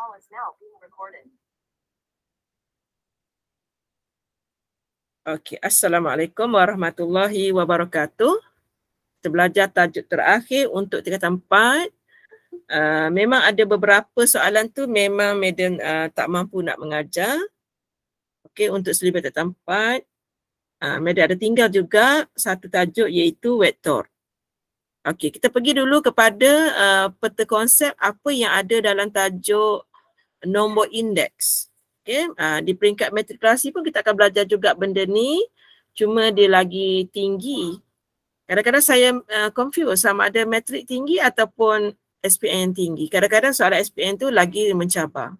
call is now being recorded. Okey, Assalamualaikum warahmatullahi wabarakatuh. Kita belajar tajuk terakhir untuk tiga tempat. Uh, memang ada beberapa soalan tu memang Madam uh, tak mampu nak mengajar. Okey, untuk selibat tingkatan 4. Uh, Madam ada tinggal juga satu tajuk iaitu vektor. Okey, kita pergi dulu kepada uh, peta konsep apa yang ada dalam tajuk nombor indeks. Okay. Uh, di peringkat matrikulasi pun kita akan belajar juga benda ni. Cuma dia lagi tinggi. Kadang-kadang saya uh, ha, confuse sama ada matrik tinggi ataupun SPM tinggi. Kadang-kadang soalan SPM tu lagi mencabar.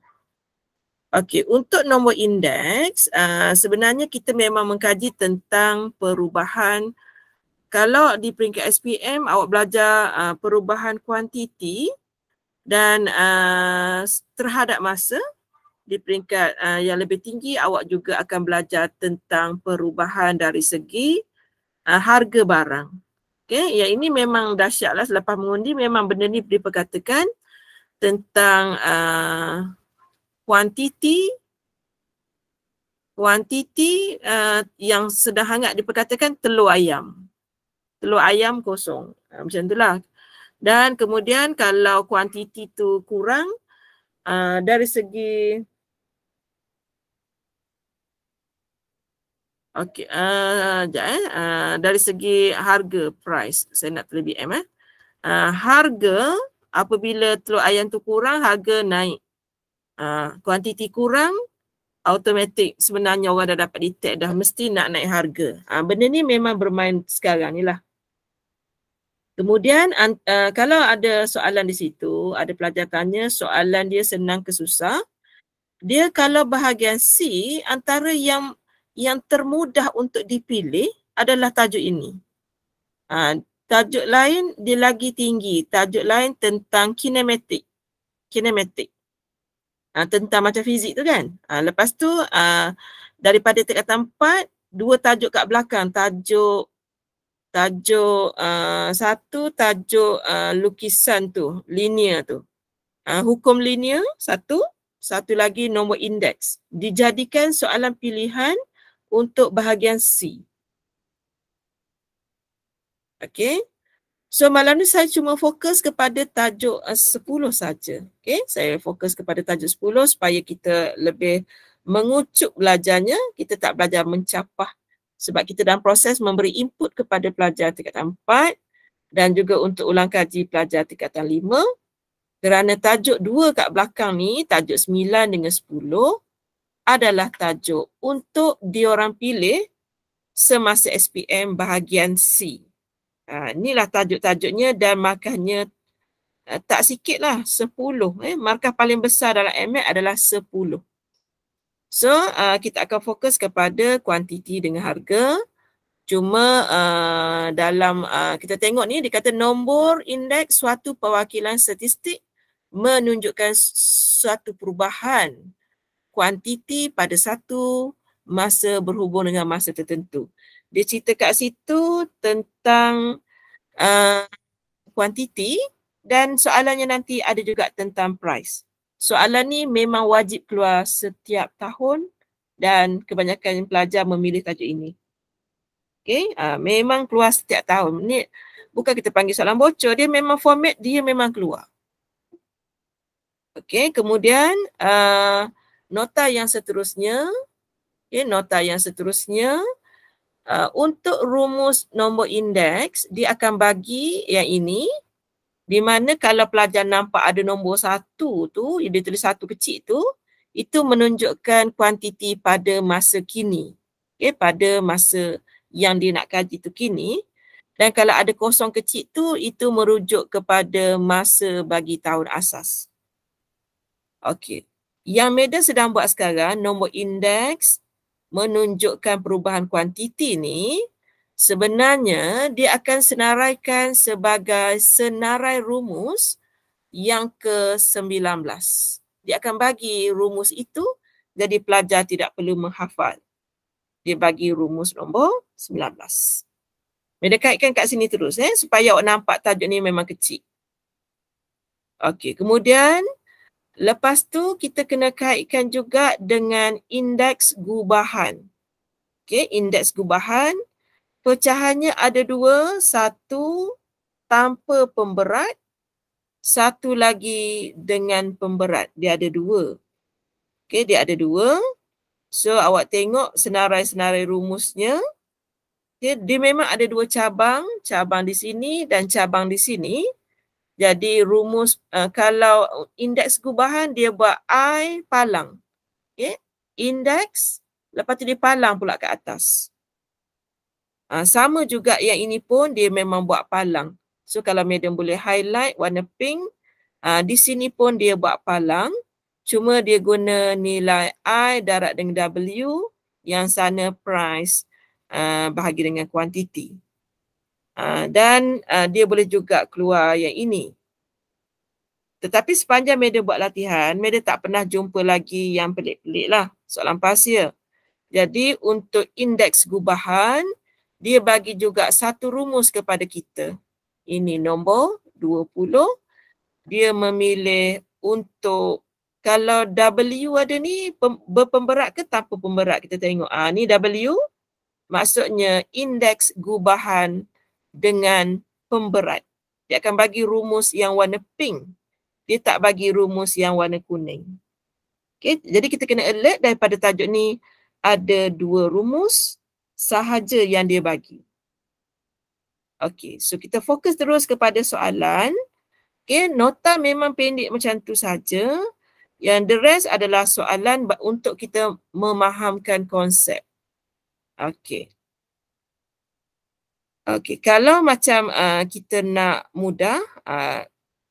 Okey, untuk nombor indeks, uh, ha, sebenarnya kita memang mengkaji tentang perubahan. Kalau di peringkat SPM, awak belajar uh, perubahan kuantiti, dan uh, terhadap masa di peringkat uh, yang lebih tinggi awak juga akan belajar tentang perubahan dari segi uh, harga barang. Okey, ya ini memang dahsyatlah selepas mengundi memang benda ni diperkatakan tentang uh, kuantiti kuantiti uh, yang sedang hangat diperkatakan telur ayam. Telur ayam kosong. Uh, macam itulah dan kemudian kalau kuantiti tu kurang uh, dari segi Okey, uh, jap eh. Uh, dari segi harga price, saya nak lebih M eh. Uh, harga apabila telur ayam tu kurang, harga naik. Uh, kuantiti kurang, automatik sebenarnya orang dah dapat detect dah mesti nak naik harga. Uh, benda ni memang bermain sekarang ni lah. Kemudian uh, kalau ada soalan di situ, ada pelajar tanya soalan dia senang ke susah, dia kalau bahagian C antara yang yang termudah untuk dipilih adalah tajuk ini. Uh, tajuk lain dia lagi tinggi, tajuk lain tentang kinematik. Kinematik. Uh, tentang macam fizik tu kan. Uh, lepas tu uh, daripada tingkatan 4, dua tajuk kat belakang, tajuk tajuk uh, satu tajuk uh, lukisan tu linear tu uh, hukum linear satu satu lagi nombor indeks dijadikan soalan pilihan untuk bahagian C. Okay. So malam ni saya cuma fokus kepada tajuk uh, 10 saja. Okay. Saya fokus kepada tajuk 10 supaya kita lebih mengucuk belajarnya. Kita tak belajar mencapah sebab kita dalam proses memberi input kepada pelajar tingkatan 4 dan juga untuk ulang kaji pelajar tingkatan 5 kerana tajuk 2 kat belakang ni, tajuk 9 dengan 10 adalah tajuk untuk diorang pilih semasa SPM bahagian C. Ha, inilah tajuk-tajuknya dan markahnya eh, tak sikit lah, 10. Eh. Markah paling besar dalam MA adalah 10. So uh, kita akan fokus kepada kuantiti dengan harga. Cuma uh, dalam uh, kita tengok ni dia kata nombor indeks suatu perwakilan statistik menunjukkan suatu perubahan kuantiti pada satu masa berhubung dengan masa tertentu. Dia cerita kat situ tentang uh, kuantiti dan soalannya nanti ada juga tentang price soalan ni memang wajib keluar setiap tahun dan kebanyakan pelajar memilih tajuk ini. Okay, uh, ah, memang keluar setiap tahun. Ni bukan kita panggil soalan bocor, dia memang format, dia memang keluar. Okay, kemudian uh, nota yang seterusnya, okay, nota yang seterusnya uh, untuk rumus nombor indeks, dia akan bagi yang ini, di mana kalau pelajar nampak ada nombor satu tu, dia tulis satu kecil tu, itu menunjukkan kuantiti pada masa kini. Okay, pada masa yang dia nak kaji tu kini. Dan kalau ada kosong kecil tu, itu merujuk kepada masa bagi tahun asas. Okey. Yang Meda sedang buat sekarang, nombor indeks menunjukkan perubahan kuantiti ni sebenarnya dia akan senaraikan sebagai senarai rumus yang ke-19. Dia akan bagi rumus itu jadi pelajar tidak perlu menghafal. Dia bagi rumus nombor 19. Mereka kaitkan kat sini terus eh, supaya awak nampak tajuk ni memang kecil. Okey, kemudian lepas tu kita kena kaitkan juga dengan indeks gubahan. Okey, indeks gubahan pecahannya ada dua, satu tanpa pemberat, satu lagi dengan pemberat. Dia ada dua. Okey, dia ada dua. So awak tengok senarai-senarai rumusnya. Okay, dia memang ada dua cabang, cabang di sini dan cabang di sini. Jadi rumus uh, kalau indeks gubahan dia buat I palang. Okay. Indeks lepas tu dia palang pula ke atas. Ha, sama juga yang ini pun dia memang buat palang. So kalau madam boleh highlight warna pink, ha, di sini pun dia buat palang. Cuma dia guna nilai I darat dengan W yang sana price uh, bahagi dengan kuantiti. Uh, dan uh, dia boleh juga keluar yang ini. Tetapi sepanjang media buat latihan, media tak pernah jumpa lagi yang pelik-pelik lah soalan pasir. Jadi untuk indeks gubahan, dia bagi juga satu rumus kepada kita. Ini nombor 20. Dia memilih untuk kalau W ada ni berpemberat ke tanpa pemberat kita tengok. Ah ni W maksudnya indeks gubahan dengan pemberat. Dia akan bagi rumus yang warna pink. Dia tak bagi rumus yang warna kuning. Okay, jadi kita kena alert daripada tajuk ni ada dua rumus sahaja yang dia bagi. Okey, so kita fokus terus kepada soalan. Okey, nota memang pendek macam tu saja. Yang the rest adalah soalan untuk kita memahamkan konsep. Okey. Okey, kalau macam uh, kita nak mudah, uh,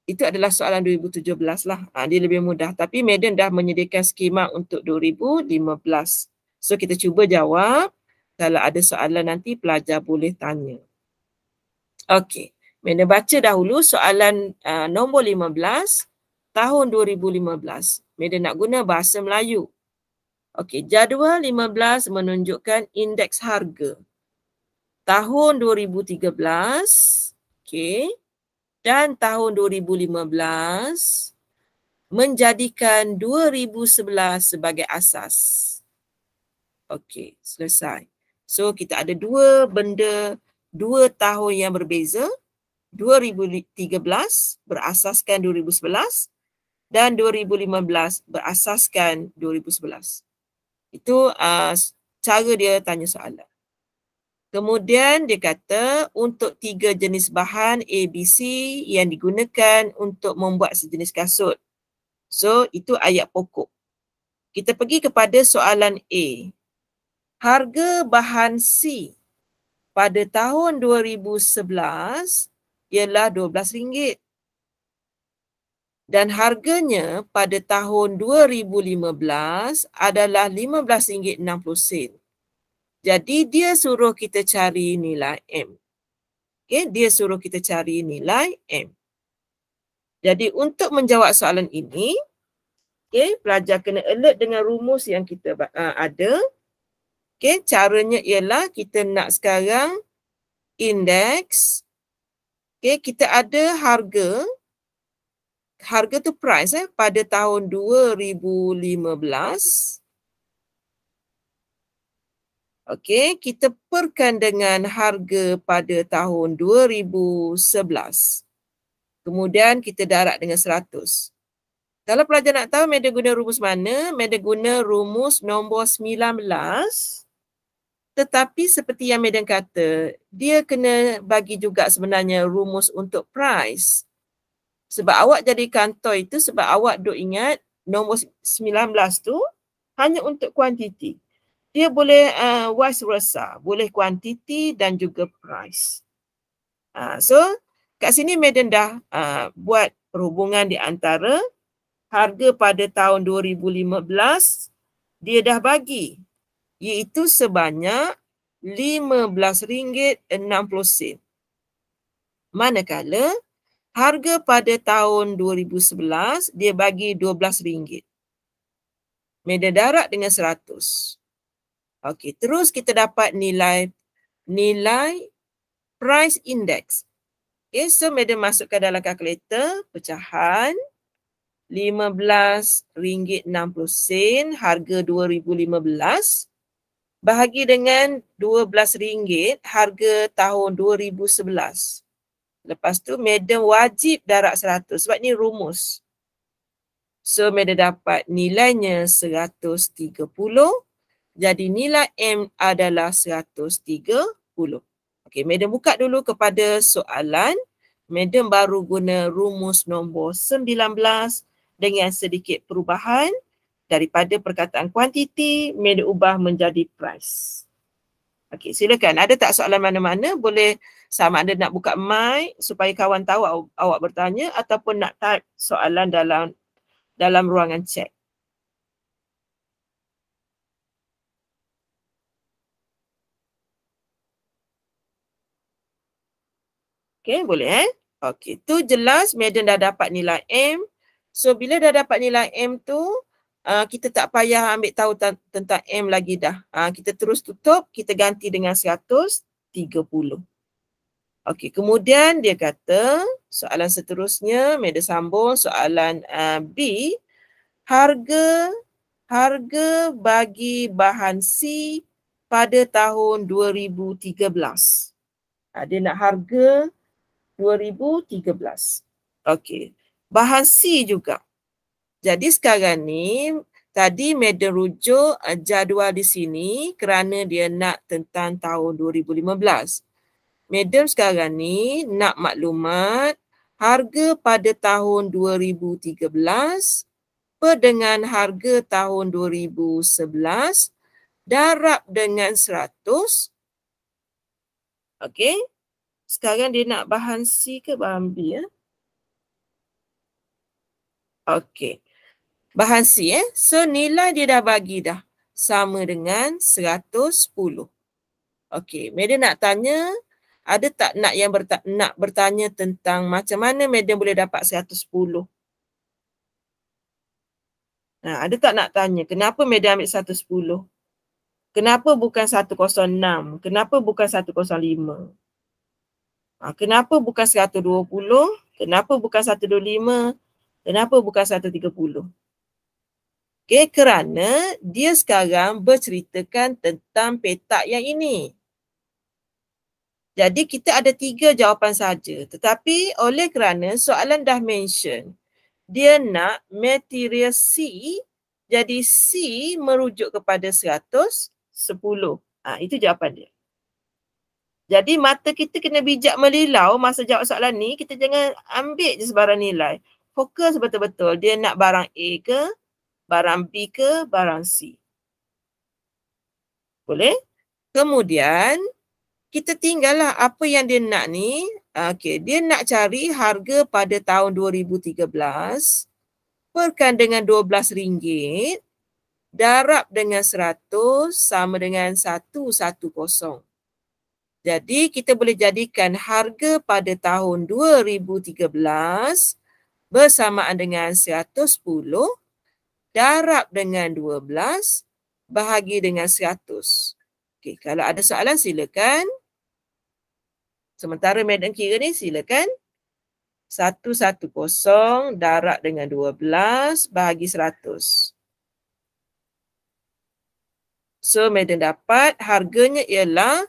itu adalah soalan 2017 lah. Ha, dia lebih mudah. Tapi Madam dah menyediakan skema untuk 2015. So kita cuba jawab kalau ada soalan nanti pelajar boleh tanya. Okey, Mena baca dahulu soalan uh, nombor 15 tahun 2015. Mena nak guna bahasa Melayu. Okey, jadual 15 menunjukkan indeks harga. Tahun 2013, okey, dan tahun 2015 menjadikan 2011 sebagai asas. Okey, selesai. So kita ada dua benda, dua tahun yang berbeza. 2013 berasaskan 2011 dan 2015 berasaskan 2011. Itu uh, cara dia tanya soalan. Kemudian dia kata untuk tiga jenis bahan ABC yang digunakan untuk membuat sejenis kasut. So itu ayat pokok. Kita pergi kepada soalan A harga bahan C pada tahun 2011 ialah RM12. Dan harganya pada tahun 2015 adalah RM15.60. Jadi dia suruh kita cari nilai M. Okay, dia suruh kita cari nilai M. Jadi untuk menjawab soalan ini, okay, pelajar kena alert dengan rumus yang kita uh, ada. Okey, caranya ialah kita nak sekarang index. Okey, kita ada harga. Harga tu price eh, pada tahun 2015. Okey, kita perkan dengan harga pada tahun 2011. Kemudian kita darat dengan 100. Kalau pelajar nak tahu meda guna rumus mana, meda guna rumus nombor 19 tetapi seperti yang Madam kata, dia kena bagi juga sebenarnya rumus untuk price. Sebab awak jadi kantor itu sebab awak duk ingat nombor 19 tu hanya untuk kuantiti. Dia boleh uh, wise versa, boleh kuantiti dan juga price. Uh, so kat sini Madam dah uh, buat perhubungan di antara harga pada tahun 2015 dia dah bagi iaitu sebanyak RM15.60. Manakala harga pada tahun 2011 dia bagi RM12. Medan darat dengan 100. Okey, terus kita dapat nilai nilai price index. Okey, so meda masukkan dalam kalkulator pecahan RM15.60 harga 2015 bahagi dengan RM12 harga tahun 2011. Lepas tu madam wajib darab 100 sebab ni rumus. So madam dapat nilainya 130. Jadi nilai M adalah 130. Okey, madam buka dulu kepada soalan. Madam baru guna rumus nombor 19 dengan sedikit perubahan daripada perkataan kuantiti may diubah menjadi price. Okey, silakan. Ada tak soalan mana-mana boleh sama ada nak buka mic supaya kawan tahu awak, awak bertanya ataupun nak type soalan dalam dalam ruangan chat. Okey, boleh eh? Okey, tu jelas Madam dah dapat nilai M. So bila dah dapat nilai M tu, Ah, kita tak payah ambil tahu tentang M lagi dah. Uh, kita terus tutup, kita ganti dengan 130. Okey, kemudian dia kata soalan seterusnya, media sambung soalan uh, B, harga harga bagi bahan C pada tahun 2013. Uh, dia nak harga 2013. Okey, bahan C juga. Jadi sekarang ni tadi Madam rujuk eh, jadual di sini kerana dia nak tentang tahun 2015. Madam sekarang ni nak maklumat harga pada tahun 2013 per dengan harga tahun 2011 darab dengan 100. Okey. Sekarang dia nak bahan C ke bahan B ya? Okey bahan C eh. So nilai dia dah bagi dah sama dengan 110. Okey, madam nak tanya ada tak nak yang berta nak bertanya tentang macam mana madam boleh dapat 110? Nah, ada tak nak tanya kenapa madam ambil 110? Kenapa bukan 106? Kenapa bukan 105? Ha, kenapa bukan 120? Kenapa bukan 125? Kenapa bukan 130? Okey, kerana dia sekarang berceritakan tentang petak yang ini. Jadi kita ada tiga jawapan saja. Tetapi oleh kerana soalan dah mention, dia nak material C, jadi C merujuk kepada 110. Ha, itu jawapan dia. Jadi mata kita kena bijak melilau masa jawab soalan ni, kita jangan ambil je sebarang nilai. Fokus betul-betul dia nak barang A ke barang B ke barang C. Boleh? Kemudian kita tinggallah apa yang dia nak ni. Okey, dia nak cari harga pada tahun 2013 perkan dengan RM12 darab dengan 100 sama dengan 110. Jadi kita boleh jadikan harga pada tahun 2013 bersamaan dengan 110 darab dengan 12 bahagi dengan 100. Okay, kalau ada soalan silakan. Sementara medan kira ni silakan. 110 darab dengan 12 bahagi 100. So medan dapat harganya ialah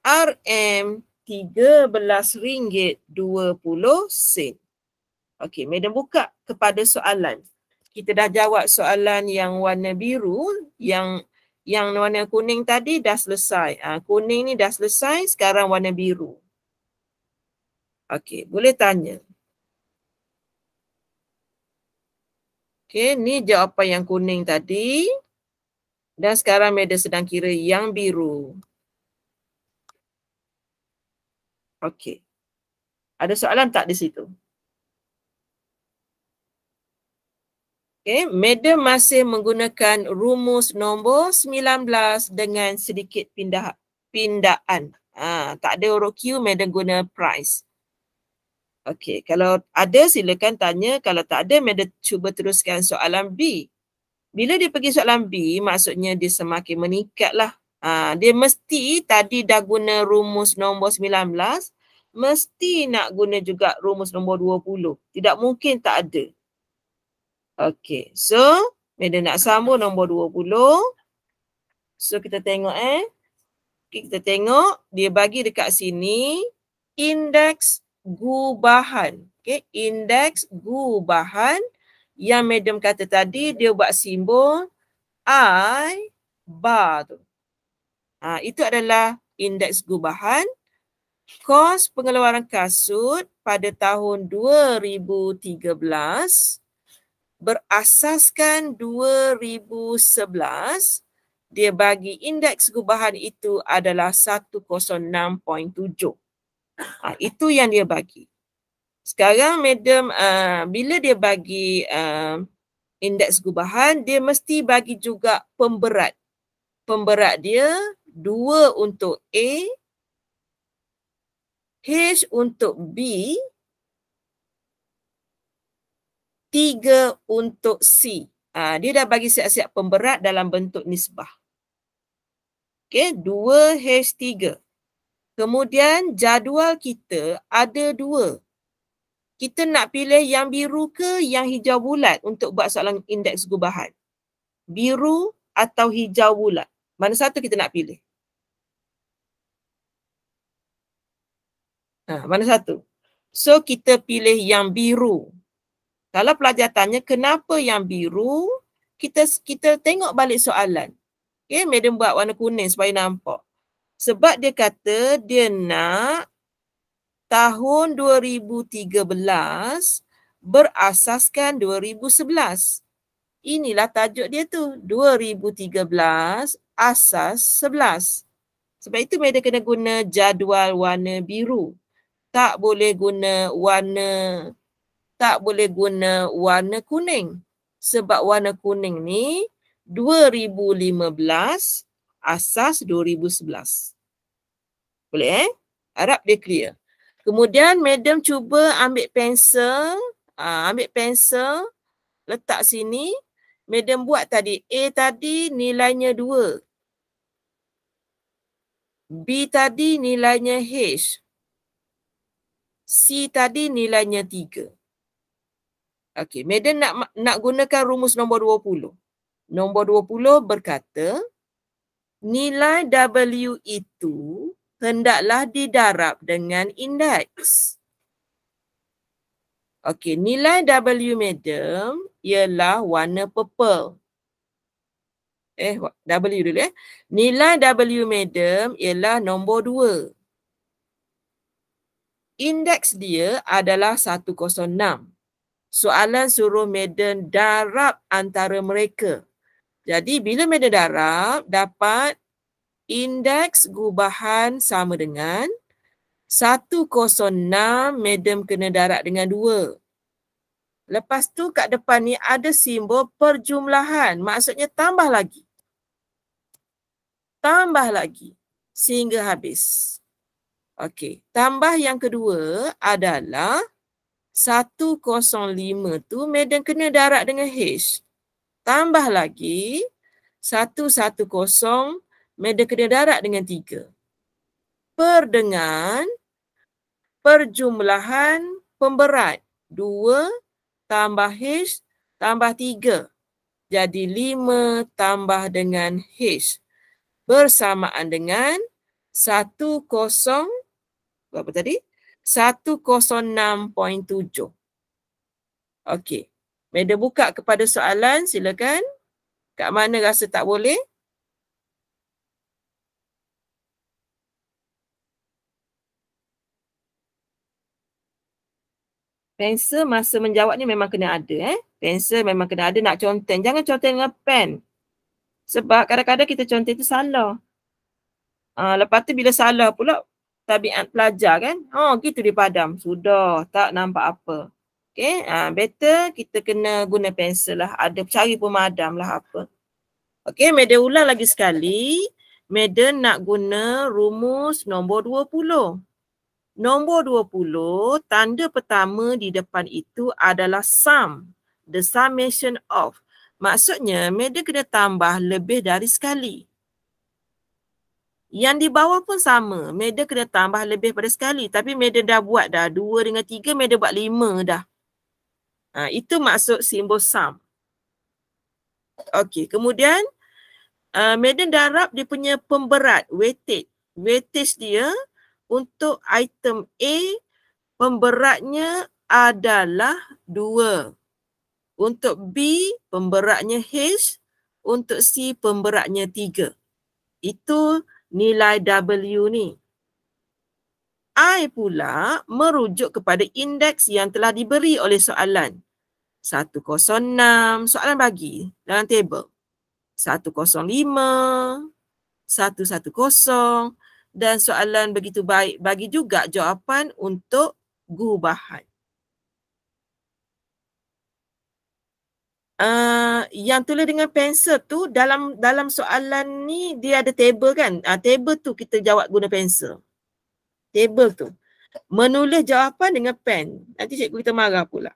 RM13.20 sen. Okey, medan buka kepada soalan kita dah jawab soalan yang warna biru yang yang warna kuning tadi dah selesai. Ha, kuning ni dah selesai, sekarang warna biru. Okey, boleh tanya. Okey, ni jawapan yang kuning tadi. Dan sekarang media sedang kira yang biru. Okey. Ada soalan tak di situ? Okay, Madam masih menggunakan rumus nombor 19 dengan sedikit pindah pindaan. Ha, tak ada huruf Q, Madam guna price. Okay, kalau ada silakan tanya. Kalau tak ada, Madam cuba teruskan soalan B. Bila dia pergi soalan B, maksudnya dia semakin meningkatlah. Ha, dia mesti tadi dah guna rumus nombor 19, mesti nak guna juga rumus nombor 20. Tidak mungkin tak ada. Okay, so Bila nak sambung nombor 20 So kita tengok eh okay, Kita tengok Dia bagi dekat sini Indeks gubahan Okay, indeks gubahan Yang madam kata tadi Dia buat simbol I bar tu ha, Itu adalah Indeks gubahan Kos pengeluaran kasut pada tahun 2013 berasaskan 2011 dia bagi indeks gubahan itu adalah 106.7. Ha, itu yang dia bagi. Sekarang madam uh, bila dia bagi uh, indeks gubahan dia mesti bagi juga pemberat. Pemberat dia 2 untuk A H untuk B tiga untuk C. Ha, dia dah bagi siap-siap pemberat dalam bentuk nisbah. Okey, dua h tiga. Kemudian jadual kita ada dua. Kita nak pilih yang biru ke yang hijau bulat untuk buat soalan indeks gubahan. Biru atau hijau bulat. Mana satu kita nak pilih? Ha, mana satu? So kita pilih yang biru. Kalau pelajar tanya kenapa yang biru, kita kita tengok balik soalan. okay? madam buat warna kuning supaya nampak. Sebab dia kata dia nak tahun 2013 berasaskan 2011. Inilah tajuk dia tu, 2013 asas 11. Sebab itu madam kena guna jadual warna biru. Tak boleh guna warna tak boleh guna warna kuning. Sebab warna kuning ni 2015 asas 2011. Boleh eh? Harap dia clear. Kemudian madam cuba ambil pensel, uh, ambil pensel, letak sini. Madam buat tadi, A tadi nilainya 2. B tadi nilainya H. C tadi nilainya Okey, madam nak nak gunakan rumus nombor 20. Nombor 20 berkata nilai W itu hendaklah didarab dengan indeks. Okey, nilai W madam ialah warna purple. Eh, W dulu eh. Nilai W madam ialah nombor 2. Indeks dia adalah 106 soalan suruh medan darab antara mereka. Jadi bila medan darab dapat indeks gubahan sama dengan 106 medan kena darab dengan 2. Lepas tu kat depan ni ada simbol perjumlahan. Maksudnya tambah lagi. Tambah lagi sehingga habis. Okey, tambah yang kedua adalah 105 tu medan kena darat dengan H. Tambah lagi 110 medan kena darat dengan 3. Per dengan perjumlahan pemberat 2 tambah H tambah 3. Jadi 5 tambah dengan H bersamaan dengan 10 berapa tadi? 105. 106.7. Okey. Meda buka kepada soalan, silakan. Kat mana rasa tak boleh? Pencil masa menjawab ni memang kena ada eh. Pencil memang kena ada nak conteng. Jangan conteng dengan pen. Sebab kadang-kadang kita conteng tu salah. Uh, lepas tu bila salah pula tabiat pelajar kan. Oh, gitu dia padam. Sudah, tak nampak apa. Okay, ha, better kita kena guna pensel lah. Ada cari pemadam lah apa. Okay, Meda ulang lagi sekali. Meda nak guna rumus nombor 20. Nombor 20, tanda pertama di depan itu adalah sum. The summation of. Maksudnya, Meda kena tambah lebih dari sekali. Yang di bawah pun sama. Meda kena tambah lebih pada sekali. Tapi meda dah buat dah. Dua dengan tiga, meda buat lima dah. Ha, itu maksud simbol sum. Okey, kemudian uh, meda darab dia punya pemberat, weighted. Weightage dia untuk item A, pemberatnya adalah dua. Untuk B, pemberatnya H. Untuk C, pemberatnya tiga. Itu nilai W ni. I pula merujuk kepada indeks yang telah diberi oleh soalan. 106, soalan bagi dalam table. 105, 110 dan soalan begitu baik bagi juga jawapan untuk gubahan. Ah, yang tulis dengan pensel tu dalam dalam soalan ni dia ada table kan. Uh, table tu kita jawab guna pensel. Table tu. Menulis jawapan dengan pen. Nanti cikgu kita marah pula.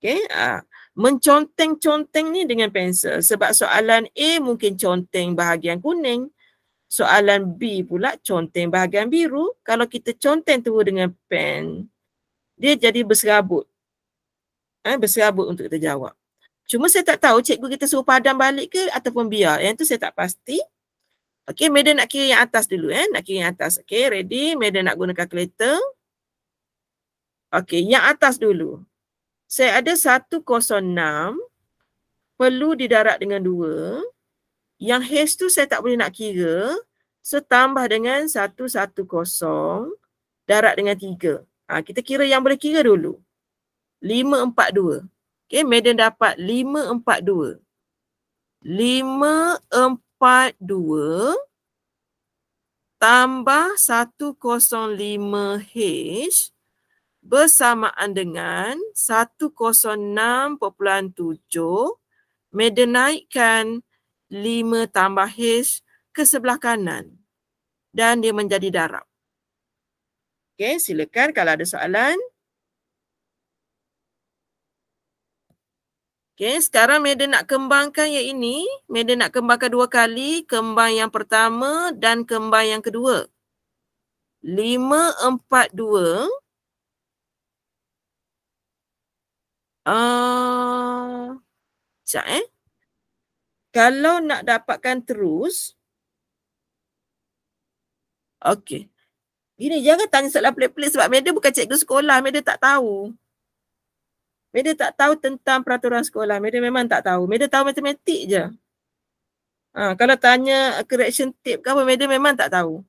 Okay. Uh, ah, menconteng-conteng ni dengan pensel. Sebab soalan A mungkin conteng bahagian kuning. Soalan B pula conteng bahagian biru. Kalau kita conteng tu dengan pen, dia jadi berserabut. Eh, berserabut untuk kita jawab. Cuma saya tak tahu cikgu kita suruh padam balik ke ataupun biar. Yang tu saya tak pasti. Okey, Madam nak kira yang atas dulu eh. Nak kira yang atas. Okey, ready. Madam nak guna calculator. Okey, yang atas dulu. Saya ada 106 perlu didarat dengan 2. Yang H tu saya tak boleh nak kira. So, tambah dengan 110 darat dengan 3. Ha, kita kira yang boleh kira dulu. 542. Okay, Madam dapat 542. 542 tambah 105H bersamaan dengan 106.7. Madam naikkan 5 tambah H ke sebelah kanan dan dia menjadi darab. Okay, silakan kalau ada soalan. Okay, sekarang Medan nak kembangkan yang ini. Medan nak kembangkan dua kali. Kembang yang pertama dan kembang yang kedua. 5, 4, 2. Sekejap eh. Kalau nak dapatkan terus. Okay. Gini, jangan tanya soalan pelik-pelik sebab Medan bukan cikgu sekolah. Medan tak tahu. Media tak tahu tentang peraturan sekolah. Media memang tak tahu. Media tahu matematik je. Ha, kalau tanya correction tape ke apa, media memang tak tahu.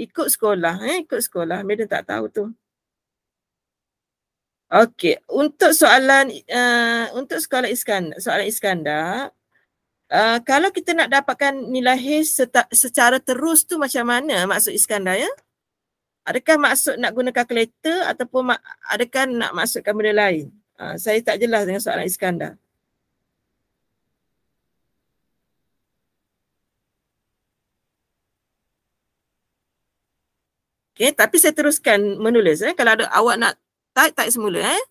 Ikut sekolah. Eh? Ikut sekolah. Media tak tahu tu. Okey. Untuk soalan uh, untuk sekolah Iskandar, soalan Iskandar, Uh, kalau kita nak dapatkan nilai H secara terus tu macam mana maksud Iskandar ya? Adakah maksud nak guna kalkulator ataupun ma- adakah nak maksudkan benda lain? Ha, saya tak jelas dengan soalan Iskandar. Okay, tapi saya teruskan menulis. Eh. Kalau ada awak nak type, type semula. Eh.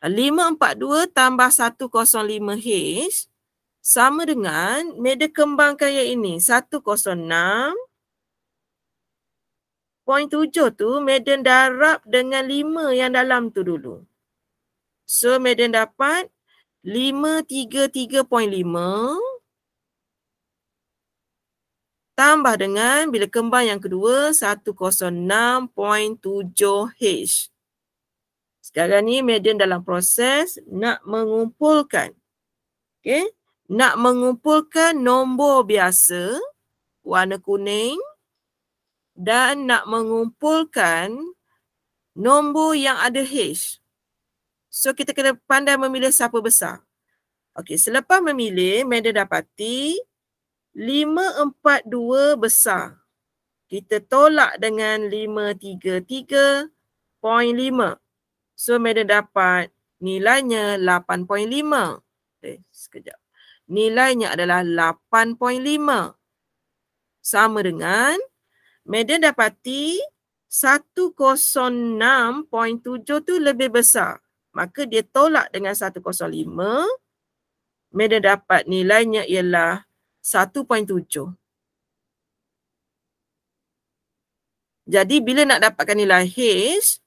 542 tambah 105 H sama dengan meda kembang yang ini. 106 Poin tujuh tu, medan darab dengan lima yang dalam tu dulu. So median dapat 533.5 tambah dengan bila kembang yang kedua 106.7H. Sekarang ni median dalam proses nak mengumpulkan. Okay. Nak mengumpulkan nombor biasa warna kuning dan nak mengumpulkan nombor yang ada H. So kita kena pandai memilih siapa besar. Okey, selepas memilih, Madam dapati 542 besar. Kita tolak dengan 533.5. So Madam dapat nilainya 8.5. Okey, eh, sekejap. Nilainya adalah 8.5. Sama dengan Madam dapati 106.7 tu lebih besar maka dia tolak dengan 105 Medan dapat nilainya ialah 1.7 Jadi bila nak dapatkan nilai H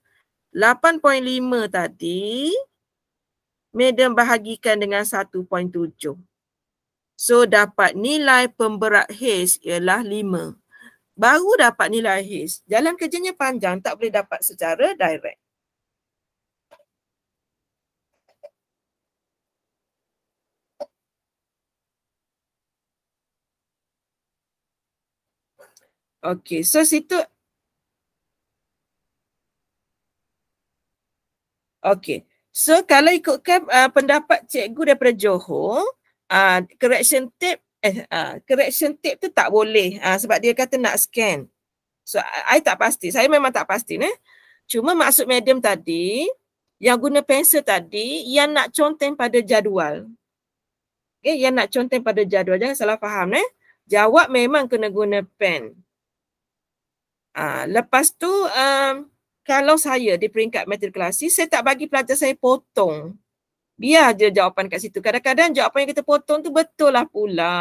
8.5 tadi Medan bahagikan dengan 1.7 So dapat nilai pemberat H ialah 5 baru dapat nilai H. Jalan kerjanya panjang, tak boleh dapat secara direct. Okey, so situ Okey. So kalau ikutkan uh, ah, pendapat cikgu daripada Johor, uh, correction tape eh uh, correction tape tu tak boleh uh, sebab dia kata nak scan. So I, I tak pasti. Saya memang tak pasti eh. Cuma maksud medium tadi yang guna pensel tadi yang nak conteng pada jadual. okay, yang nak conteng pada jadual jangan salah faham eh. Jawab memang kena guna pen. Uh, lepas tu um, kalau saya di peringkat matrikulasi, saya tak bagi pelajar saya potong. Biar dia jawapan kat situ. Kadang-kadang jawapan yang kita potong tu betul lah pula.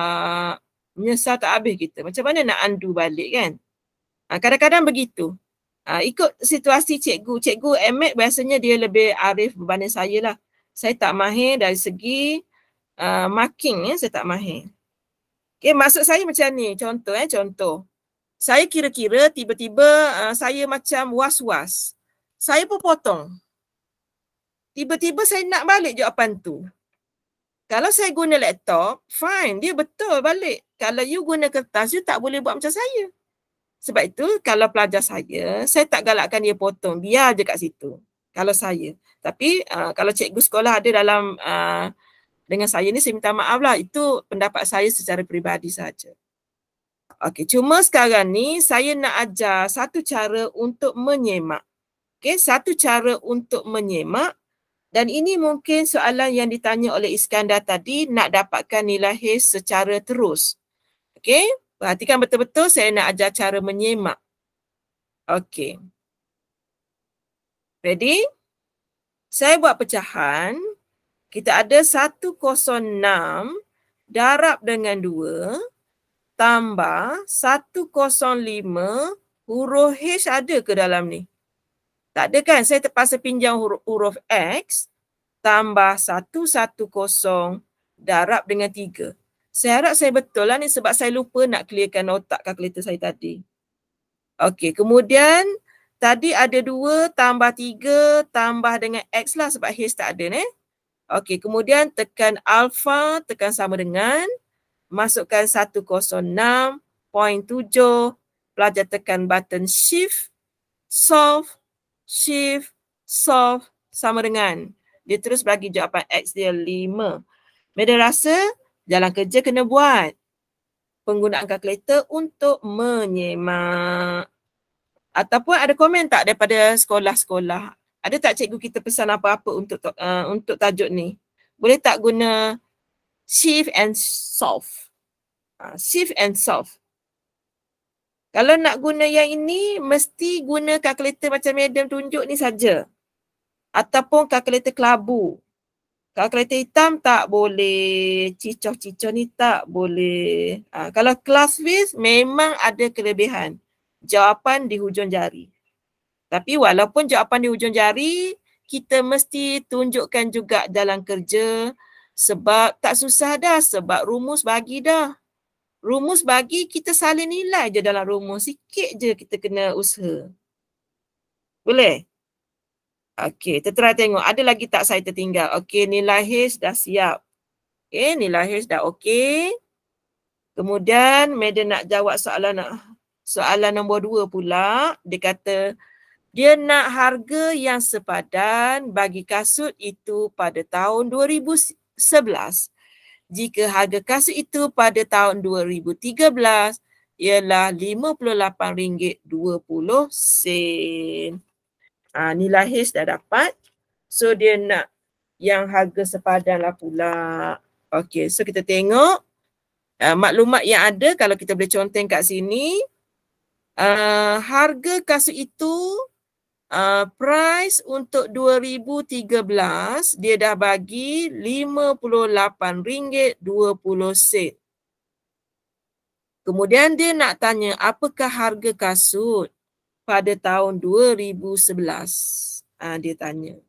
Menyesal tak habis kita. Macam mana nak undo balik kan? Uh, kadang-kadang begitu. Uh, ikut situasi cikgu. Cikgu Emmet biasanya dia lebih arif berbanding saya lah. Saya tak mahir dari segi uh, marking ya, saya tak mahir. Okay, maksud saya macam ni. Contoh eh, contoh saya kira-kira tiba-tiba uh, saya macam was-was. Saya pun potong. Tiba-tiba saya nak balik jawapan tu. Kalau saya guna laptop, fine. Dia betul balik. Kalau you guna kertas, you tak boleh buat macam saya. Sebab itu kalau pelajar saya, saya tak galakkan dia potong. Biar je kat situ. Kalau saya. Tapi uh, kalau cikgu sekolah ada dalam uh, dengan saya ni, saya minta maaf lah. Itu pendapat saya secara peribadi saja. Okey, cuma sekarang ni saya nak ajar satu cara untuk menyemak. Okey, satu cara untuk menyemak dan ini mungkin soalan yang ditanya oleh Iskandar tadi nak dapatkan nilai H secara terus. Okey, perhatikan betul-betul saya nak ajar cara menyemak. Okey. Ready? Saya buat pecahan. Kita ada 106 darab dengan 2 tambah 105 huruf H ada ke dalam ni? Tak ada kan? Saya terpaksa pinjam huruf, huruf X tambah 110 darab dengan 3. Saya harap saya betul lah ni sebab saya lupa nak clearkan otak kalkulator saya tadi. Okey, kemudian tadi ada 2 tambah 3 tambah dengan X lah sebab H tak ada ni. Okey, kemudian tekan alpha tekan sama dengan masukkan 106.7 pelajar tekan button shift solve shift solve sama dengan dia terus bagi jawapan X dia 5. Beda rasa jalan kerja kena buat. Penggunaan kalkulator untuk menyemak. Ataupun ada komen tak daripada sekolah-sekolah? Ada tak cikgu kita pesan apa-apa untuk uh, untuk tajuk ni? Boleh tak guna save and solve. Ha, ah, save and solve. Kalau nak guna yang ini, mesti guna kalkulator macam Madam tunjuk ni saja. Ataupun kalkulator kelabu. Kalkulator hitam tak boleh, cicoh-cicoh ni tak boleh. Ha, kalau class phase memang ada kelebihan. Jawapan di hujung jari. Tapi walaupun jawapan di hujung jari, kita mesti tunjukkan juga dalam kerja sebab tak susah dah. Sebab rumus bagi dah. Rumus bagi kita salin nilai je dalam rumus. Sikit je kita kena usaha. Boleh? Okey, tertera tengok. Ada lagi tak saya tertinggal? Okey, nilai H dah siap. Okey, nilai H dah okey. Kemudian, Madam nak jawab soalan nak soalan nombor dua pula. Dia kata, dia nak harga yang sepadan bagi kasut itu pada tahun 2011. Jika harga kasut itu pada tahun 2013 ialah RM58.20. Ah ha, nilai his dah dapat. So dia nak yang harga sepadan lah pula. Okey, so kita tengok uh, maklumat yang ada kalau kita boleh conteng kat sini. Uh, harga kasut itu uh, price untuk 2013 dia dah bagi RM58.20. Kemudian dia nak tanya apakah harga kasut pada tahun 2011? Uh, ah, dia tanya.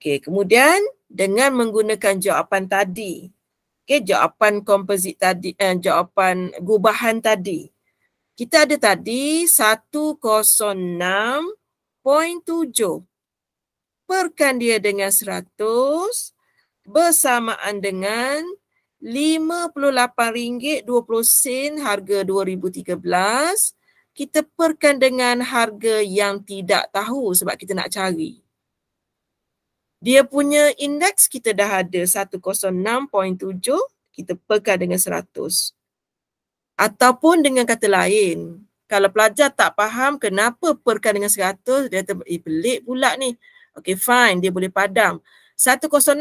Okey, kemudian dengan menggunakan jawapan tadi. Okey, jawapan komposit tadi, eh, jawapan gubahan tadi. Kita ada tadi 106.7. Perkan dia dengan 100 bersamaan dengan RM58.20 harga 2013. Kita perkan dengan harga yang tidak tahu sebab kita nak cari. Dia punya indeks kita dah ada 106.7. Kita perkan dengan 100. Ataupun dengan kata lain, kalau pelajar tak faham kenapa perkara dengan 100, dia kata, eh belik pula ni. Okay, fine, dia boleh padam. 106.7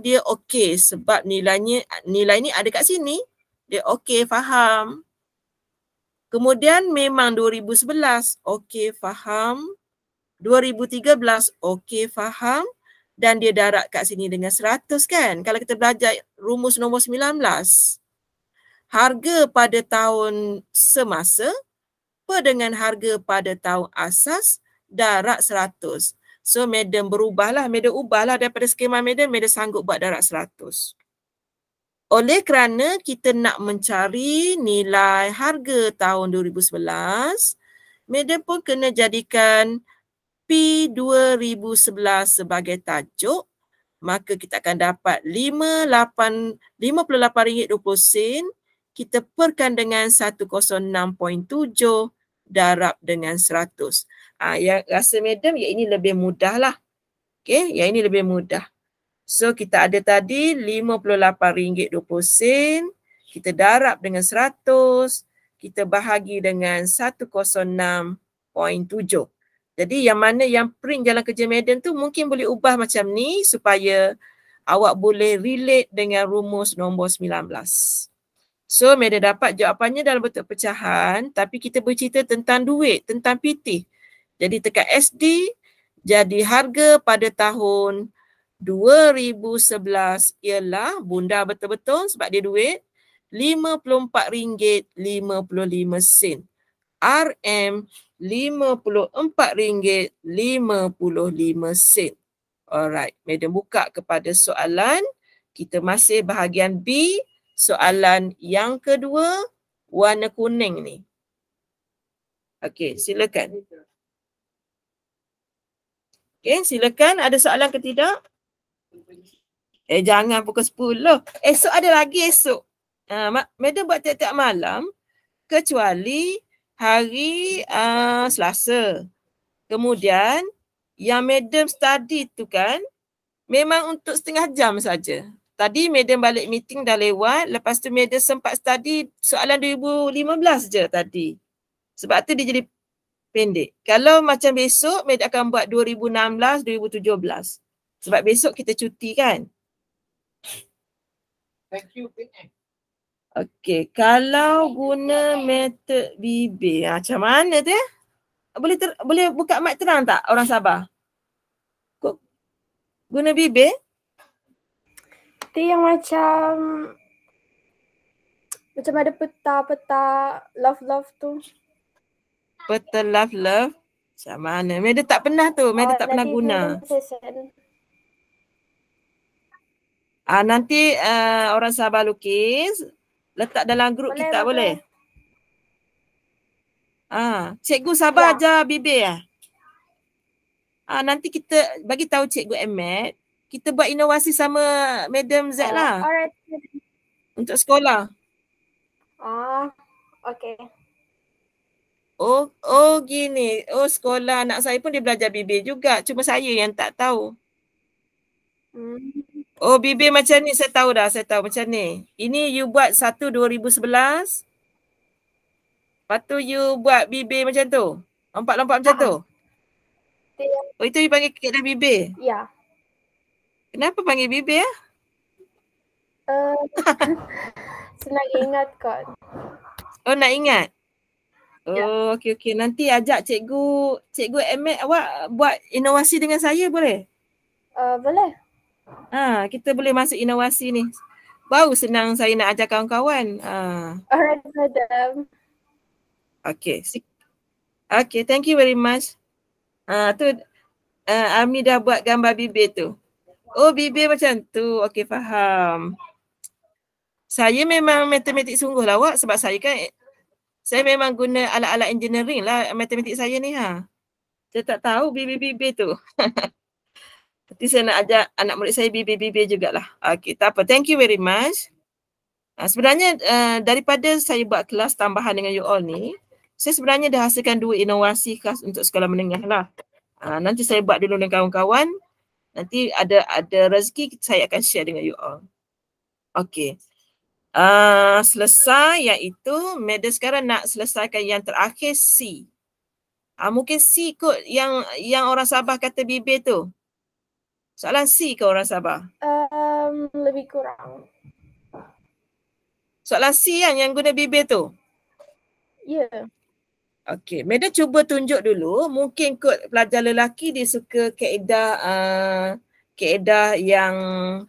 dia okay sebab nilainya nilai ni ada kat sini. Dia okay, faham. Kemudian memang 2011, okay, faham. 2013, okay, faham. Dan dia darat kat sini dengan 100 kan. Kalau kita belajar rumus nombor 19, harga pada tahun semasa per dengan harga pada tahun asas darat 100. So madam berubahlah, madam ubahlah daripada skema madam, madam sanggup buat darat 100. Oleh kerana kita nak mencari nilai harga tahun 2011, madam pun kena jadikan P2011 sebagai tajuk maka kita akan dapat ringgit rm sen kita perkan dengan 106.7 darab dengan 100. Ha, ah, yang rasa madam yang ini lebih mudah lah. Okay, yang ini lebih mudah. So kita ada tadi RM58.20. Kita darab dengan 100. Kita bahagi dengan 106.7. Jadi yang mana yang print jalan kerja madam tu mungkin boleh ubah macam ni supaya awak boleh relate dengan rumus nombor 19. So Maria dapat jawapannya dalam bentuk pecahan tapi kita bercerita tentang duit, tentang PT. Jadi tekat SD jadi harga pada tahun 2011 ialah bunda betul-betul sebab dia duit RM54.55 sen. RM54.55 sen. Alright, Madam buka kepada soalan. Kita masih bahagian B soalan yang kedua warna kuning ni. Okey, silakan. Okey, silakan. Ada soalan ke tidak? Eh, jangan pukul sepuluh. Esok ada lagi esok. Ha, uh, buat tiap-tiap malam kecuali hari uh, Selasa. Kemudian yang Madam study tu kan memang untuk setengah jam saja. Tadi Madam balik meeting dah lewat, lepas tu Madam sempat study soalan 2015 je tadi. Sebab tu dia jadi pendek. Kalau macam besok, Madam akan buat 2016, 2017. Sebab besok kita cuti kan? Thank you, PM. Okay, kalau guna method BB, ah, macam mana tu? Eh? Boleh ter- boleh buka mic terang tak orang Sabah? Guna bibir? Tapi yang macam macam ada peta-peta love-love tu. Peta love-love? Macam mana? Meda tak pernah tu. Meda oh, tak pernah guna. Ah Nanti uh, orang Sabah lukis letak dalam grup boleh, kita boleh? boleh. Ah, cikgu Sabah ya. ajar bibir ya? Ah, nanti kita bagi tahu Cikgu Emmet kita buat inovasi sama Madam Z oh, lah. Uh, alright. Untuk sekolah. Ah, okay. Oh, oh gini. Oh sekolah anak saya pun dia belajar bibir juga. Cuma saya yang tak tahu. Hmm. Oh bibir macam ni saya tahu dah. Saya tahu macam ni. Ini you buat satu 2011. Lepas tu you buat bibir macam tu. Lompat-lompat macam tu. Ah. Oh itu you panggil kek dan bibir? Ya. Yeah. Kenapa panggil bibir? Uh, senang ingat kot. Oh nak ingat? Ya. Oh yeah. okey okey. Nanti ajak cikgu, cikgu Emek awak buat inovasi dengan saya boleh? Uh, boleh. Ha, kita boleh masuk inovasi ni. Baru senang saya nak ajak kawan-kawan. Ha. Alright madam. Okay. Okay thank you very much. Ah uh, tu uh, Ami dah buat gambar bibir tu. Oh bibir macam tu. Okey faham. Saya memang matematik sungguh lah awak sebab saya kan saya memang guna alat-alat engineering lah matematik saya ni ha. Saya tak tahu bibir-bibir tu. Nanti saya nak ajak anak murid saya bibir-bibir jugalah. Okey tak apa. Thank you very much. Ha, sebenarnya uh, daripada saya buat kelas tambahan dengan you all ni, saya sebenarnya dah hasilkan dua inovasi khas untuk sekolah menengah lah. Ha, nanti saya buat dulu dengan kawan-kawan. Nanti ada ada rezeki saya akan share dengan you all. Okey, Uh, selesai iaitu Medan sekarang nak selesaikan yang terakhir C. Uh, mungkin C kot yang yang orang Sabah kata bibir tu. Soalan C ke orang Sabah? Um, lebih kurang. Soalan C yang yang guna bibir tu? Ya. Yeah. Okey, Madam cuba tunjuk dulu. Mungkin kot pelajar lelaki dia suka kaedah uh, ah, kaedah yang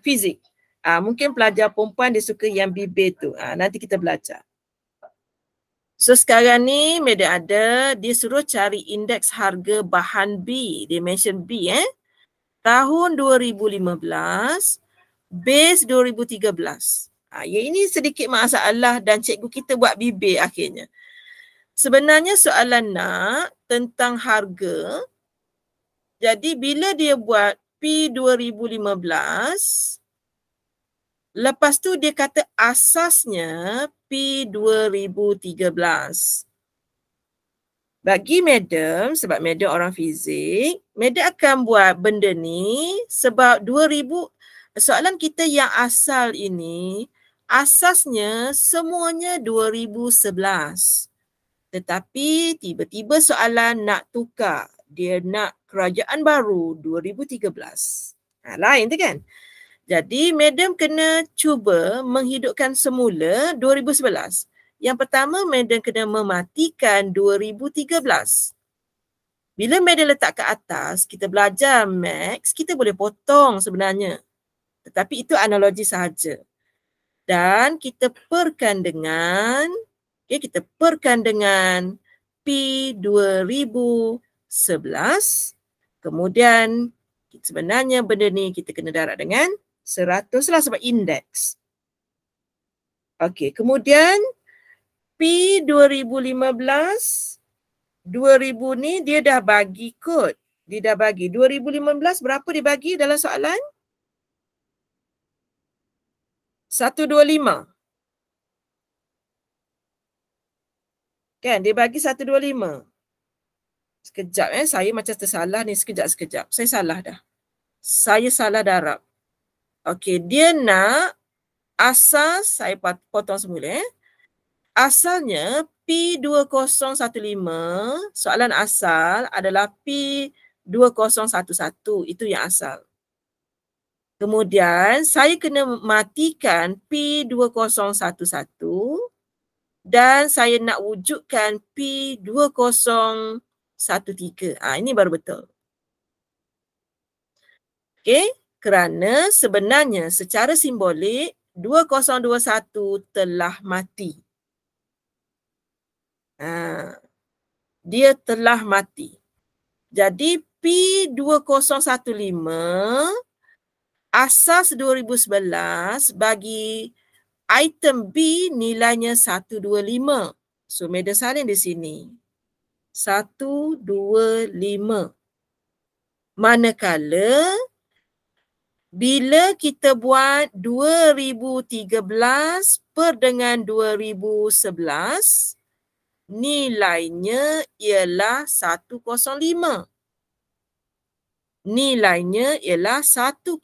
fizik. Uh, mungkin pelajar perempuan dia suka yang BB tu. Uh, nanti kita belajar. So sekarang ni media ada disuruh cari indeks harga bahan B. Dia mention B eh. Tahun 2015 base 2013. Ah ha, ya ini sedikit masalah dan cikgu kita buat BB akhirnya sebenarnya soalan nak tentang harga jadi bila dia buat P2015 lepas tu dia kata asasnya P2013 bagi madam sebab madam orang fizik madam akan buat benda ni sebab 2000 soalan kita yang asal ini asasnya semuanya 2011 tetapi tiba-tiba soalan nak tukar. Dia nak kerajaan baru 2013. Nah, ha, lain tu kan? Jadi madam kena cuba menghidupkan semula 2011. Yang pertama madam kena mematikan 2013. Bila madam letak ke atas, kita belajar max, kita boleh potong sebenarnya. Tetapi itu analogi sahaja. Dan kita perkan dengan 2013. Okey, kita perkan dengan P2011. Kemudian sebenarnya benda ni kita kena darab dengan 100 lah sebab indeks. Okey, kemudian P2015 2000 ni dia dah bagi kod. Dia dah bagi. 2015 berapa dibagi dalam soalan? 125. Kan dia bagi 125. Sekejap eh saya macam tersalah ni sekejap sekejap. Saya salah dah. Saya salah darab. Okey, dia nak asal saya potong semula eh. Asalnya P2015 soalan asal adalah P2011 itu yang asal. Kemudian saya kena matikan P2011 dan saya nak wujudkan P2013. Ha, ah, ini baru betul. Okay, kerana sebenarnya secara simbolik 2021 telah mati. Ha, dia telah mati. Jadi P2015 asas 2011 bagi item B nilainya 125. So meda salin di sini. 125. Manakala bila kita buat 2013 per dengan 2011 nilainya ialah 105. Nilainya ialah 105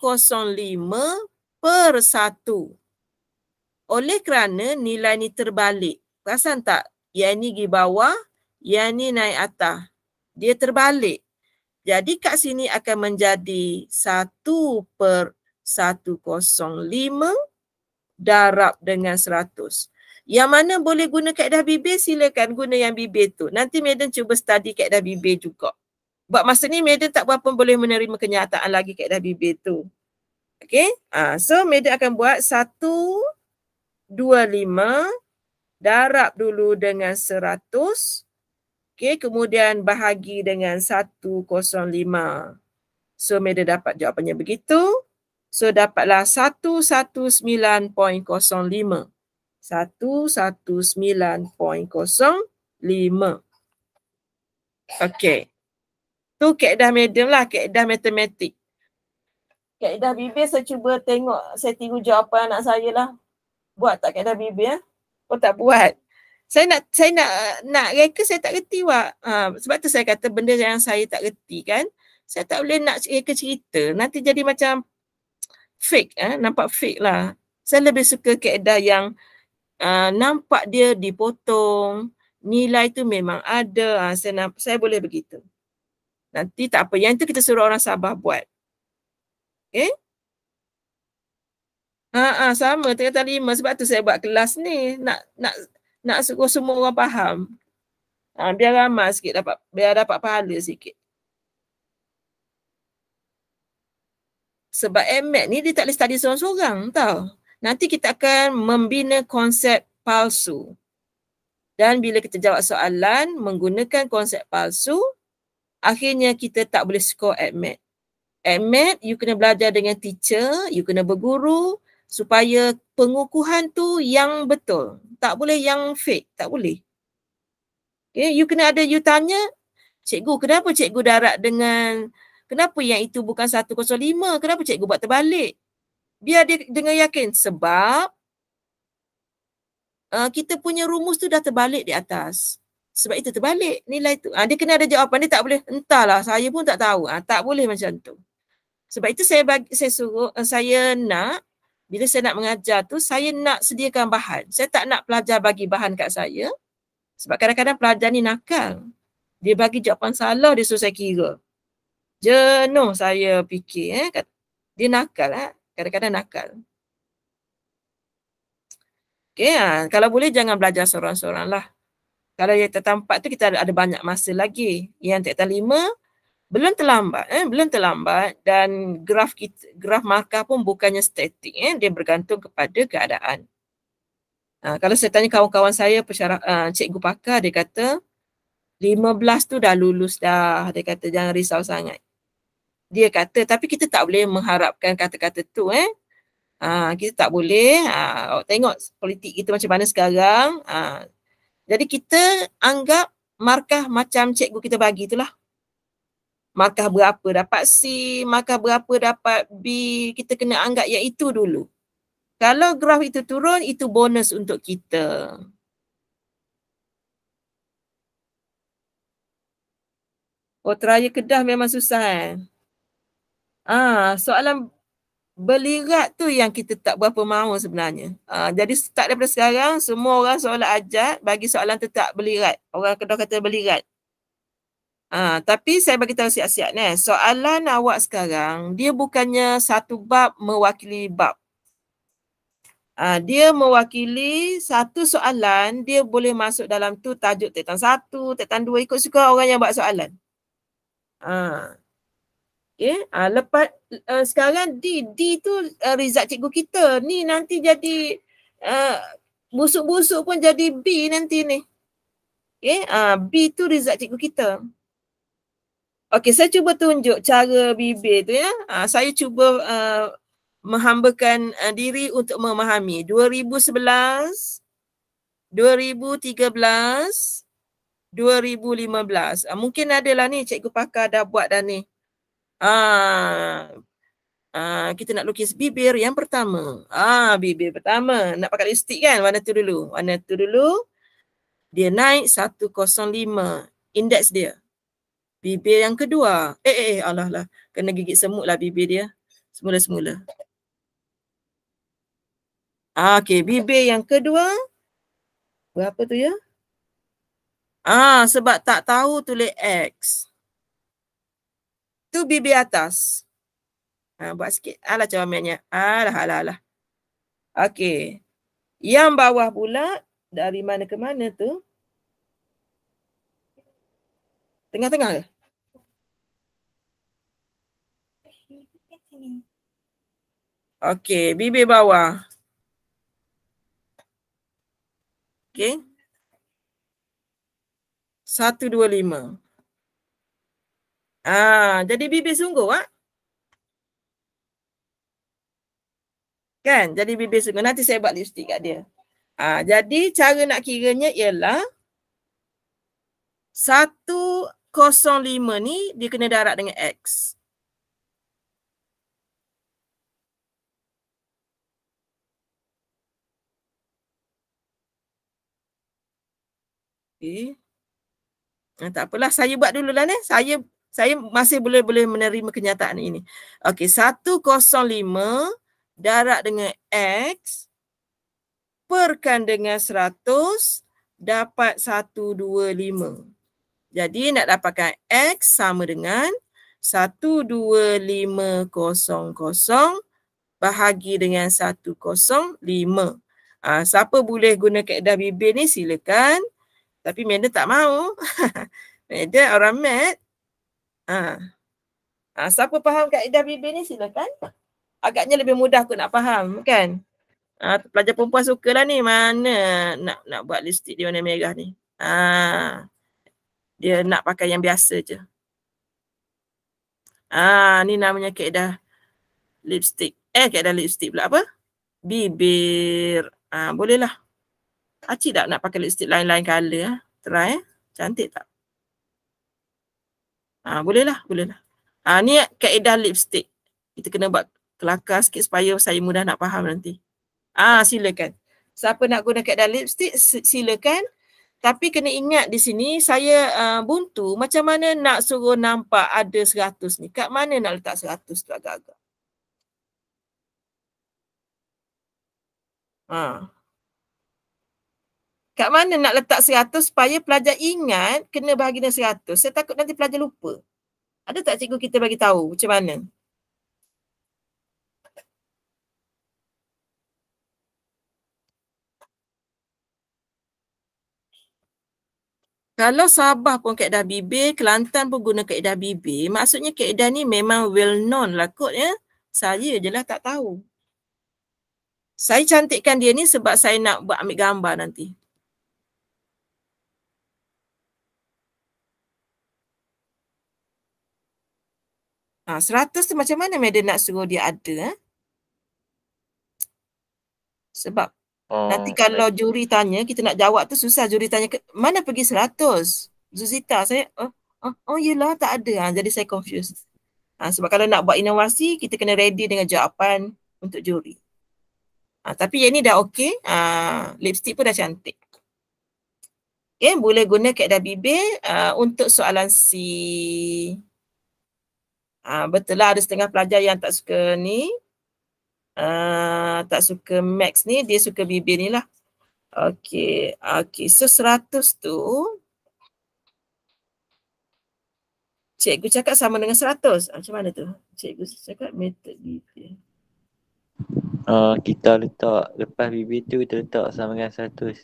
per oleh kerana nilai ni terbalik. Perasan tak? Yang ni pergi bawah, yang ni naik atas. Dia terbalik. Jadi kat sini akan menjadi 1 per 105 darab dengan 100. Yang mana boleh guna kaedah bibir silakan guna yang B.B tu. Nanti Medan cuba study kaedah B.B juga. Buat masa ni Medan tak berapa boleh menerima kenyataan lagi kaedah B.B tu. Okay. Uh, ah, so Medan akan buat 1 25 darab dulu dengan 100 okey kemudian bahagi dengan 105 so media dapat jawapannya begitu so dapatlah 119.05 119.05 Okey. Tu kaedah medium lah, kaedah matematik. Kaedah bibir saya cuba tengok, saya tengok jawapan anak saya lah buat tak kena bibi ya? Kau tak buat. Saya nak saya nak nak reka saya tak reti wak. Ha, sebab tu saya kata benda yang saya tak reti kan. Saya tak boleh nak reka cerita. Nanti jadi macam fake. Eh? Nampak fake lah. Saya lebih suka keadaan yang uh, nampak dia dipotong. Nilai tu memang ada. Ha, saya, nak, saya boleh begitu. Nanti tak apa. Yang tu kita suruh orang Sabah buat. Okay? Eh? Ah ha, ha, sama tingkat lima sebab tu saya buat kelas ni nak nak nak suruh semua orang faham. Ha, biar ramai sikit dapat biar dapat pahala sikit. Sebab emek ni dia tak boleh study seorang-seorang tau. Nanti kita akan membina konsep palsu. Dan bila kita jawab soalan menggunakan konsep palsu, akhirnya kita tak boleh skor admit. Admit, you kena belajar dengan teacher, you kena berguru, supaya pengukuhan tu yang betul. Tak boleh yang fake, tak boleh. Okay, you kena ada you tanya, cikgu kenapa cikgu darat dengan, kenapa yang itu bukan 105, kenapa cikgu buat terbalik? Biar dia dengan yakin, sebab uh, kita punya rumus tu dah terbalik di atas. Sebab itu terbalik nilai tu. Ha, dia kena ada jawapan, dia tak boleh, entahlah saya pun tak tahu. Ha, tak boleh macam tu. Sebab itu saya bagi, saya suruh, eh, saya nak bila saya nak mengajar tu saya nak sediakan bahan. Saya tak nak pelajar bagi bahan kat saya sebab kadang-kadang pelajar ni nakal. Dia bagi jawapan salah dia suruh saya kira. Jenuh saya fikir eh. Dia nakal eh. Kadang-kadang nakal. Okay, ha, kalau boleh jangan belajar seorang-seorang lah. Kalau yang tetap tu kita ada, ada banyak masa lagi. Yang tetap lima, belum terlambat eh belum terlambat dan graf kita, graf markah pun bukannya statik eh dia bergantung kepada keadaan. Uh, kalau saya tanya kawan-kawan saya pensyarah ha, uh, cikgu pakar dia kata 15 tu dah lulus dah dia kata jangan risau sangat. Dia kata tapi kita tak boleh mengharapkan kata-kata tu eh. Uh, kita tak boleh uh, tengok politik kita macam mana sekarang. Uh, jadi kita anggap markah macam cikgu kita bagi itulah Markah berapa dapat C, markah berapa dapat B, kita kena anggap yang itu dulu. Kalau graf itu turun, itu bonus untuk kita. Oh, teraya kedah memang susah eh. Ah, soalan berlirat tu yang kita tak berapa mahu sebenarnya. Ah, jadi start daripada sekarang, semua orang soalan ajar bagi soalan tetap berlirat. Orang kedah kata berlirat. Ha, tapi saya bagi tahu siap-siap ni. Eh. Soalan awak sekarang, dia bukannya satu bab mewakili bab. Ha, dia mewakili satu soalan, dia boleh masuk dalam tu tajuk tetan satu, tetan dua. Ikut suka orang yang buat soalan. Ha. Okay. Ya, ha, lepas, uh, sekarang D, D tu uh, result cikgu kita. Ni nanti jadi uh, busuk-busuk pun jadi B nanti ni. Okay. Ya, ha, B tu result cikgu kita. Okey, saya cuba tunjuk cara bibir tu ya. Ha, saya cuba uh, menghambakan uh, diri untuk memahami. 2011, 2013, 2015. Ha, mungkin adalah ni cikgu pakar dah buat dah ni. Ha, ha, kita nak lukis bibir yang pertama. Ah, ha, bibir pertama. Nak pakai lipstick kan? Warna tu dulu. Warna tu dulu. Dia naik 105. Indeks dia bibir yang kedua. Eh eh eh Allah lah. Kena gigit semut lah bibir dia. Semula-semula. Ah, okay. Bibir yang kedua. Berapa tu ya? Ah, sebab tak tahu tulis X. Tu bibir atas. Ah, buat sikit. Alah cermennya. Alah, alah, alah. Okay. Yang bawah pula. Dari mana ke mana tu? Tengah-tengah ke? -tengah. ni. Okay, bibir bawah. Okay. Satu, dua, lima. Ah, jadi bibir sungguh, Wak? Ah? Kan? Jadi bibir sungguh. Nanti saya buat lipstick kat dia. Ah, jadi cara nak kiranya ialah 105 ni dia kena darat dengan X. Okey. Ah, tak apalah saya buat dululah ni. Saya saya masih boleh-boleh menerima kenyataan ini. Okey, 105 darab dengan x perkan dengan 100 dapat 125. Jadi nak dapatkan x sama dengan 12500 bahagi dengan 105. Ah siapa boleh guna kaedah bibir ni silakan. Tapi madam tak mau. madam orang mad. Ha. ha. Siapa faham kaedah bibir ni silakan. Agaknya lebih mudah aku nak faham kan. Ha, pelajar perempuan suka lah ni mana nak nak buat lipstick dia warna merah ni. Ha. Dia nak pakai yang biasa je. Ah, ha, ni namanya kaedah lipstick. Eh, kaedah lipstick pula apa? Bibir. Ah, ha, bolehlah. Acik tak nak pakai lipstick lain-lain colour? Ah? Try eh. Cantik tak? Ah, ha, boleh lah, boleh lah. Ah, ha, ni kaedah lipstick. Kita kena buat kelakar sikit supaya saya mudah nak faham nanti. Ah, silakan. Siapa nak guna kaedah lipstick, silakan. Tapi kena ingat di sini, saya uh, buntu macam mana nak suruh nampak ada seratus ni. Kat mana nak letak seratus tu agak-agak. Ah kat mana nak letak 100 supaya pelajar ingat kena bahagi dengan 100. Saya takut nanti pelajar lupa. Ada tak cikgu kita bagi tahu macam mana? Kalau Sabah pun kaedah bibir, Kelantan pun guna kaedah bibir. Maksudnya kaedah ni memang well known lah kot ya. Saya je lah tak tahu. Saya cantikkan dia ni sebab saya nak buat ambil gambar nanti. Ha, ah, 100 tu macam mana madam nak suruh dia ada? Eh? Sebab oh, nanti kalau okay. juri tanya, kita nak jawab tu susah. Juri tanya, mana pergi 100? Zuzita, saya, oh, oh, oh yelah tak ada. Ha, jadi saya confused. Ha, sebab kalau nak buat inovasi, kita kena ready dengan jawapan untuk juri. Ha, tapi yang ni dah okay. Ha, lipstick pun dah cantik. Okay, boleh guna keadaan bibir uh, untuk soalan C. Si... Uh, betul lah ada setengah pelajar yang tak suka ni. Uh, tak suka max ni, dia suka BB ni lah. Okay, okay. So seratus tu. Cikgu cakap sama dengan seratus. Ah, macam mana tu? Cikgu cakap method bibir. Uh, kita letak lepas BB tu kita letak sama dengan seratus.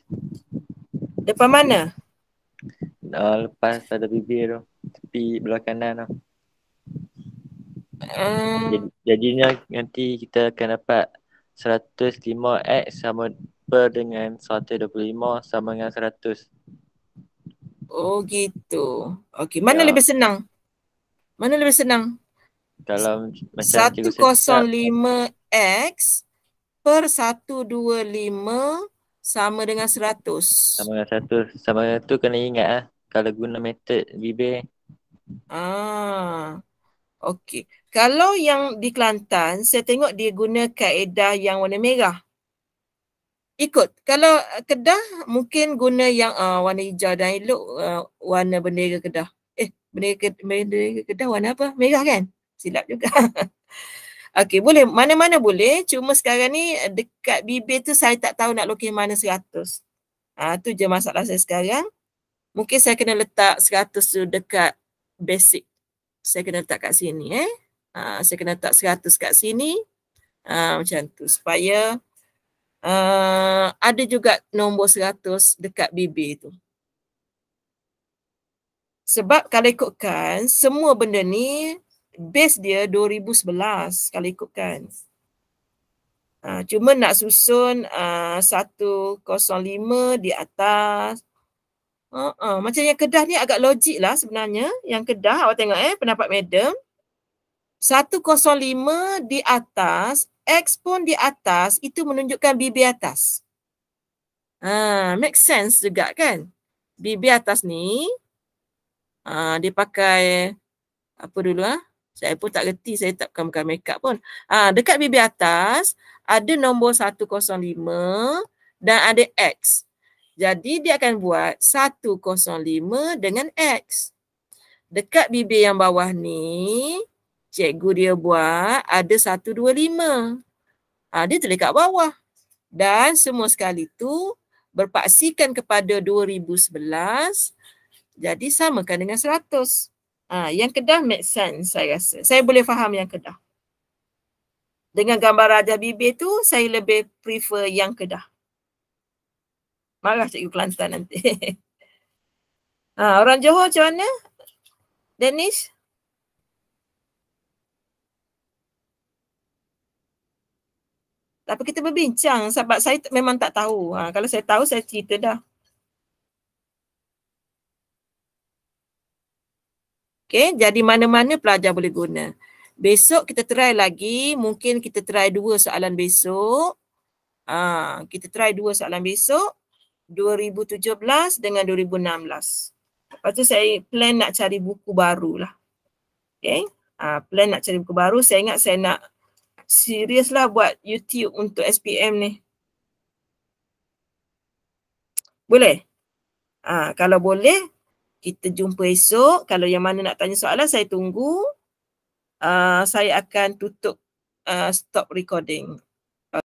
Depan mana? Uh, lepas ada BB tu. Tepi belakang kanan tu jadinya nanti kita akan dapat 105x sama per dengan 125 sama dengan 100. Oh gitu. Okey, mana ya. lebih senang? Mana lebih senang? Kalau macam 105x per 125 sama dengan 100. Sama dengan 100. Sama dengan tu kena ingat ah kalau guna method BB. Ah. Okey. Kalau yang di Kelantan, saya tengok dia guna kaedah yang warna merah. Ikut. Kalau eh, Kedah, mungkin guna yang uh, warna hijau dan elok uh, warna bendera Kedah. Eh, bendera, bendera Kedah warna apa? Merah kan? Silap juga. Okey, boleh. Mana-mana boleh. Cuma sekarang ni dekat bibir tu saya tak tahu nak lukis mana seratus. Ah, tu je masalah saya sekarang. Mungkin saya kena letak seratus tu dekat basic. Saya kena letak kat sini eh. Ha, saya kena letak 100 kat sini. Ha, macam tu supaya uh, ada juga nombor 100 dekat BB tu. Sebab kalau ikutkan semua benda ni base dia 2011 kalau ikutkan. Ha, cuma nak susun uh, 105 di atas. Uh, uh. Macam yang Kedah ni agak logik lah sebenarnya. Yang Kedah awak tengok eh pendapat madam. 105 di atas, X pun di atas, itu menunjukkan BB atas. Ha, make sense juga kan? BB atas ni, ha, dia pakai, apa dulu ha? Saya pun tak reti, saya tak bukan, -bukan make up pun. Ha, dekat BB atas, ada nombor 105 dan ada X. Jadi dia akan buat 105 dengan X. Dekat bibir yang bawah ni, cikgu dia buat ada 1, 2, 5. Ha, dia tulis kat bawah. Dan semua sekali tu berpaksikan kepada 2011. Jadi sama kan dengan 100. Ha, yang kedah make sense saya rasa. Saya boleh faham yang kedah. Dengan gambar Raja Bibi tu saya lebih prefer yang kedah. Marah cikgu Kelantan nanti. ha, orang Johor macam mana? Danish? Tak apa kita berbincang sebab saya memang tak tahu. Ha, kalau saya tahu saya cerita dah. Okay, jadi mana-mana pelajar boleh guna. Besok kita try lagi. Mungkin kita try dua soalan besok. Ha, kita try dua soalan besok. 2017 dengan 2016. Lepas tu saya plan nak cari buku baru lah. Okay. Ha, plan nak cari buku baru. Saya ingat saya nak serius lah buat YouTube untuk SPM ni. Boleh? Ha, kalau boleh, kita jumpa esok. Kalau yang mana nak tanya soalan, saya tunggu. Uh, saya akan tutup uh, stop recording.